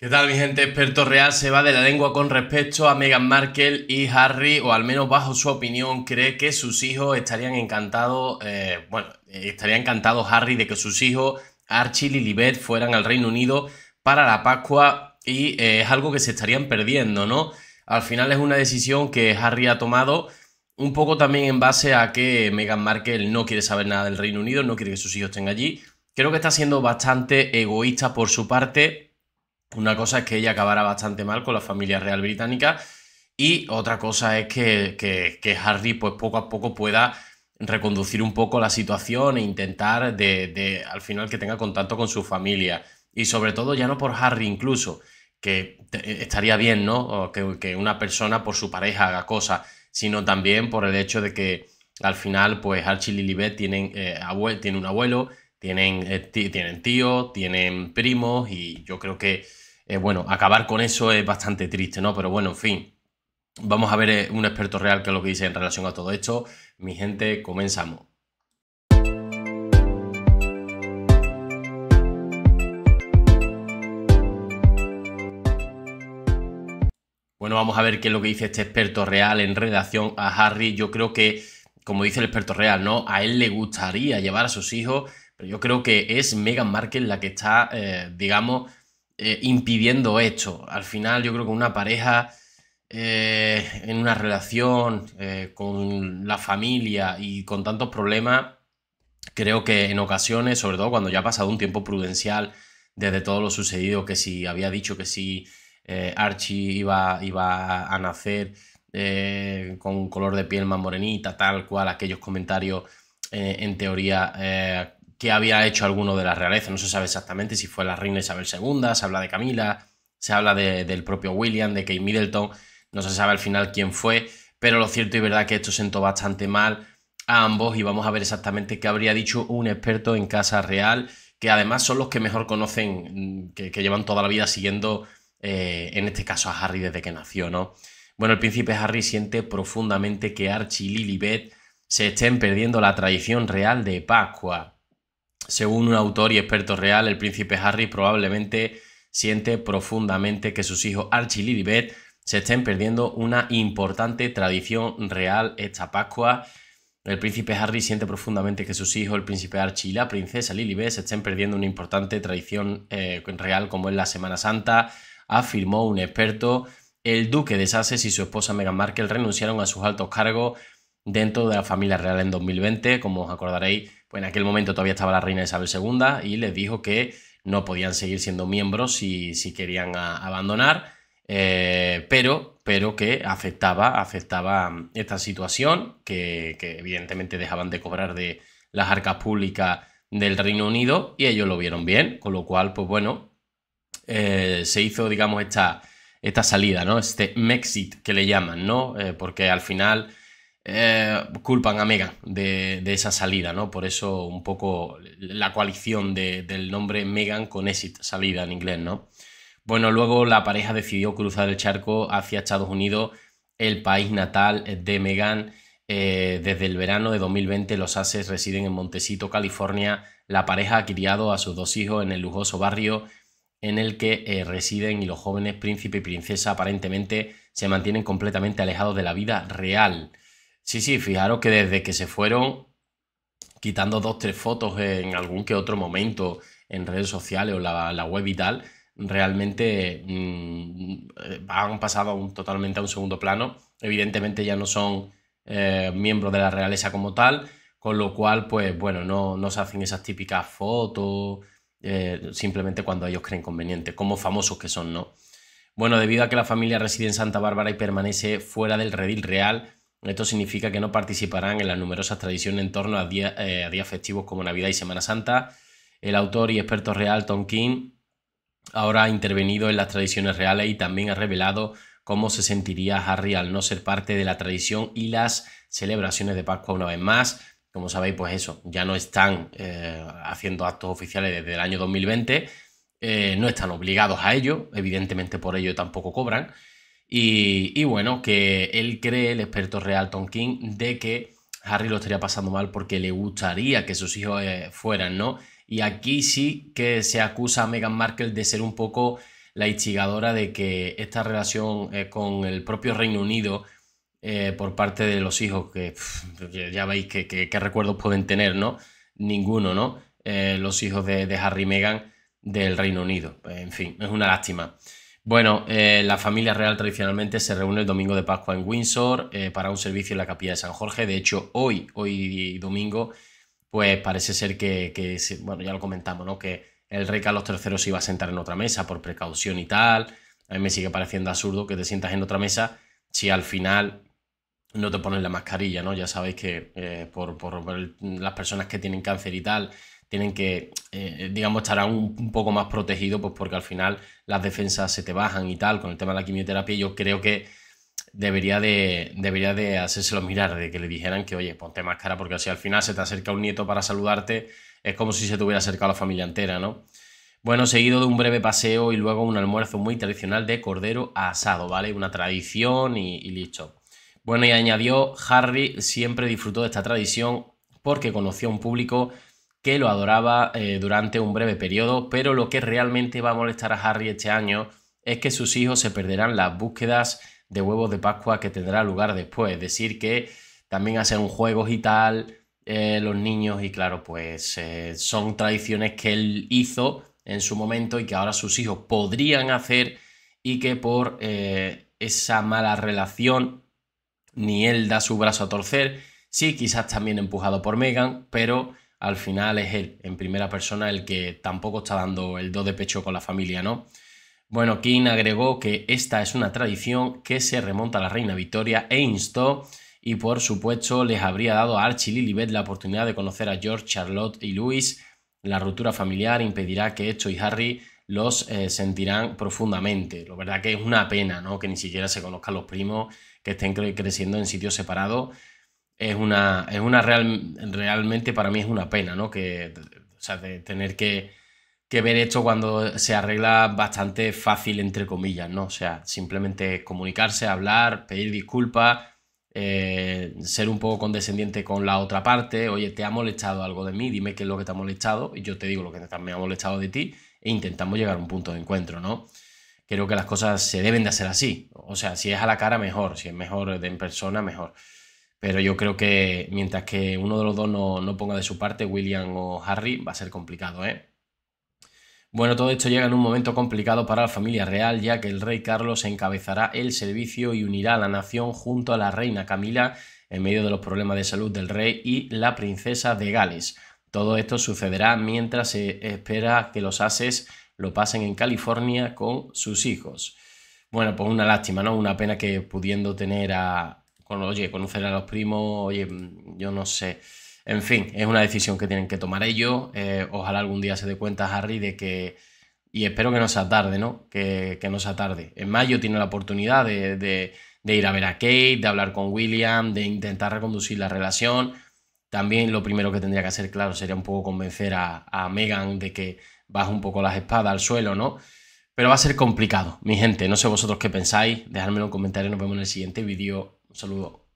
¿Qué tal, mi gente? Experto Real se va de la lengua con respecto a Meghan Markle y Harry, o al menos bajo su opinión, cree que sus hijos estarían encantados, eh, bueno, estaría encantado Harry de que sus hijos Archie y Lilibet fueran al Reino Unido para la Pascua y eh, es algo que se estarían perdiendo, ¿no? Al final es una decisión que Harry ha tomado un poco también en base a que Meghan Markle no quiere saber nada del Reino Unido, no quiere que sus hijos estén allí. Creo que está siendo bastante egoísta por su parte una cosa es que ella acabara bastante mal con la familia real británica y otra cosa es que, que, que Harry pues poco a poco pueda reconducir un poco la situación e intentar de, de, al final que tenga contacto con su familia. Y sobre todo ya no por Harry incluso, que eh, estaría bien, ¿no? que, una persona por su pareja haga cosas, sino también por el hecho de que al final pues Archie y Lilibet tienen, eh, tiene un abuelo, tienen, eh, tienen tíos, tienen primos y yo creo que, eh, bueno, acabar con eso es bastante triste, ¿no? Pero bueno, en fin, vamos a ver eh, un experto real que es lo que dice en relación a todo esto. Mi gente, comenzamos. Bueno, vamos a ver qué es lo que dice este experto real en relación a Harry. Yo creo que, como dice el experto real, ¿no? A él le gustaría llevar a sus hijos pero yo creo que es Meghan Markle la que está, eh, digamos, eh, impidiendo esto. Al final, yo creo que una pareja eh, en una relación con la familia y con tantos problemas, creo que en ocasiones, sobre todo cuando ya ha pasado un tiempo prudencial desde todo lo sucedido, que si había dicho que si Archie iba, iba a nacer con un color de piel más morenita, tal cual, aquellos comentarios en teoría que había hecho alguno de las realeza. No se sabe exactamente si fue la reina Isabel II, se habla de Camila, se habla del propio William, de Kate Middleton, no se sabe al final quién fue, pero lo cierto y verdad que esto sentó bastante mal a ambos y vamos a ver exactamente qué habría dicho un experto en Casa Real, que además son los que mejor conocen, mm, que, llevan toda la vida siguiendo, eh, en este caso a Harry desde que nació, ¿no? Bueno, el príncipe Harry siente profundamente que Archie y Lilibet se estén perdiendo la tradición real de Pascua. Según un autor y experto real, el príncipe Harry probablemente siente profundamente que sus hijos Archie y Lilibet se estén perdiendo una importante tradición real esta Pascua. El príncipe Harry siente profundamente que sus hijos, el príncipe Archie y la princesa Lilibet, se estén perdiendo una importante tradición eh, real como es la Semana Santa, afirmó un experto. El duque de Sussex y su esposa Meghan Markle renunciaron a sus altos cargos dentro de la familia real en 2020. Como os acordaréis, pues en aquel momento todavía estaba la reina Isabel II y les dijo que no podían seguir siendo miembros si, si querían abandonar, eh, pero, pero que afectaba, afectaba mm, esta situación, que, evidentemente dejaban de cobrar de las arcas públicas del Reino Unido y ellos lo vieron bien, con lo cual, pues bueno, eh, se hizo, digamos, esta, esta salida, ¿no? Este Mexit que le llaman, ¿no? Eh, porque al final eh, culpan a Megan de, esa salida, ¿no? Por eso un poco la coalición del nombre Megan con exit, salida en inglés, ¿no? Bueno, luego la pareja decidió cruzar el charco hacia Estados Unidos, el país natal de Megan. Eh, desde el verano de 2020 los Ases residen en Montecito, California. La pareja ha criado a sus dos hijos en el lujoso barrio en el que eh, residen y los jóvenes príncipe y princesa aparentemente se mantienen completamente alejados de la vida real. Sí, sí, fijaros que desde que se fueron quitando dos, tres fotos en algún que otro momento en redes sociales o la, web y tal, realmente mm, han pasado totalmente a un segundo plano. Evidentemente ya no son eh, miembros de la realeza como tal, con lo cual, pues bueno, no, se hacen esas típicas fotos, eh, simplemente cuando ellos creen conveniente, como famosos que son, ¿no? Bueno, debido a que la familia reside en Santa Bárbara y permanece fuera del redil real, esto significa que no participarán en las numerosas tradiciones en torno eh, a, días festivos como Navidad y Semana Santa. El autor y experto real Tom King ahora ha intervenido en las tradiciones reales y también ha revelado cómo se sentiría Harry al no ser parte de la tradición y las celebraciones de Pascua una vez más. Como sabéis, pues eso, ya no están eh, haciendo actos oficiales desde el año 2020, eh, no están obligados a ello, evidentemente por ello tampoco cobran. Y, bueno, que él cree, el experto real Tom King, de que Harry lo estaría pasando mal porque le gustaría que sus hijos eh, fueran, ¿no? Y aquí sí que se acusa a Meghan Markle de ser un poco la instigadora de que esta relación eh, con el propio Reino Unido eh, por parte de los hijos, que ya veis qué que, recuerdos pueden tener, ¿no? Ninguno, ¿no? los hijos de, de Harry y Meghan del Reino Unido. En fin, es una lástima. Bueno, eh, la familia real tradicionalmente se reúne el domingo de Pascua en Windsor eh, para un servicio en la capilla de San Jorge. De hecho, hoy, hoy domingo, pues parece ser que, bueno, ya lo comentamos, ¿no? Que el rey Carlos III se iba a sentar en otra mesa por precaución y tal. A mí me sigue pareciendo absurdo que te sientas en otra mesa si al final no te pones la mascarilla, ¿no? Ya sabéis que eh, por, las personas que tienen cáncer y tal, tienen que, eh, digamos, estar un poco más protegidos, pues porque al final las defensas se te bajan y tal, con el tema de la quimioterapia, yo creo que debería de, debería de hacérselo mirar, de que le dijeran que, oye, ponte cara porque si al final se te acerca un nieto para saludarte, es como si se te hubiera acercado la familia entera, ¿no? Bueno, seguido de un breve paseo y luego un almuerzo muy tradicional de cordero asado, ¿vale? Una tradición y, y listo. Bueno, y añadió, Harry siempre disfrutó de esta tradición porque conoció a un público que lo adoraba eh, durante un breve periodo, pero lo que realmente va a molestar a Harry este año es que sus hijos se perderán las búsquedas de huevos de Pascua que tendrá lugar después. Es decir, que también hacen juegos y tal eh, los niños y claro, pues eh, son tradiciones que él hizo en su momento y que ahora sus hijos podrían hacer y que por esa mala relación ni él da su brazo a torcer, sí, quizás también empujado por Megan, pero al final es él, en primera persona, el que tampoco está dando el do de pecho con la familia, ¿no? Bueno, King agregó que esta es una tradición que se remonta a la reina Victoria e instó y por supuesto les habría dado a Archie Lilibet la oportunidad de conocer a George, Charlotte y Louis. La ruptura familiar impedirá que esto y Harry los eh, sentirán profundamente. Lo verdad que es una pena, ¿no? Que ni siquiera se conozcan los primos, que estén creciendo en sitios separados es una, es una real, realmente para mí es una pena, ¿no? Que, o de tener que, ver esto cuando se arregla bastante fácil, entre comillas, ¿no? O sea, simplemente comunicarse, hablar, pedir disculpas, eh, ser un poco condescendiente con la otra parte, oye, te ha molestado algo de mí, dime qué es lo que te ha molestado, y yo te digo lo que me ha molestado de ti, e intentamos llegar a un punto de encuentro, ¿no? Creo que las cosas se deben de hacer así. O sea, si es a la cara, mejor. Si es mejor en persona, mejor. Pero yo creo que mientras que uno de los dos no, ponga de su parte, William o Harry, va a ser complicado, ¿eh? Bueno, todo esto llega en un momento complicado para la familia real, ya que el rey Carlos encabezará el servicio y unirá a la nación junto a la reina Camila en medio de los problemas de salud del rey y la princesa de Gales. Todo esto sucederá mientras se espera que los ases lo pasen en California con sus hijos. Bueno, pues una lástima, ¿no? Una pena que pudiendo tener a, oye, conocer a los primos, oye, mm, yo no sé. En fin, es una decisión que tienen que tomar ellos. Eh, ojalá algún día se dé cuenta Harry de que, y espero que no sea tarde, ¿no? Que, no sea tarde. En mayo tiene la oportunidad de, ir a ver a Kate, de hablar con William, de intentar reconducir la relación. También lo primero que tendría que hacer, claro, sería un poco convencer a, Megan de que baje un poco las espadas al suelo, ¿no? Pero va a ser complicado, mi gente. No sé vosotros qué pensáis. dejadme en comentarios. Nos vemos en el siguiente vídeo. Un saludo.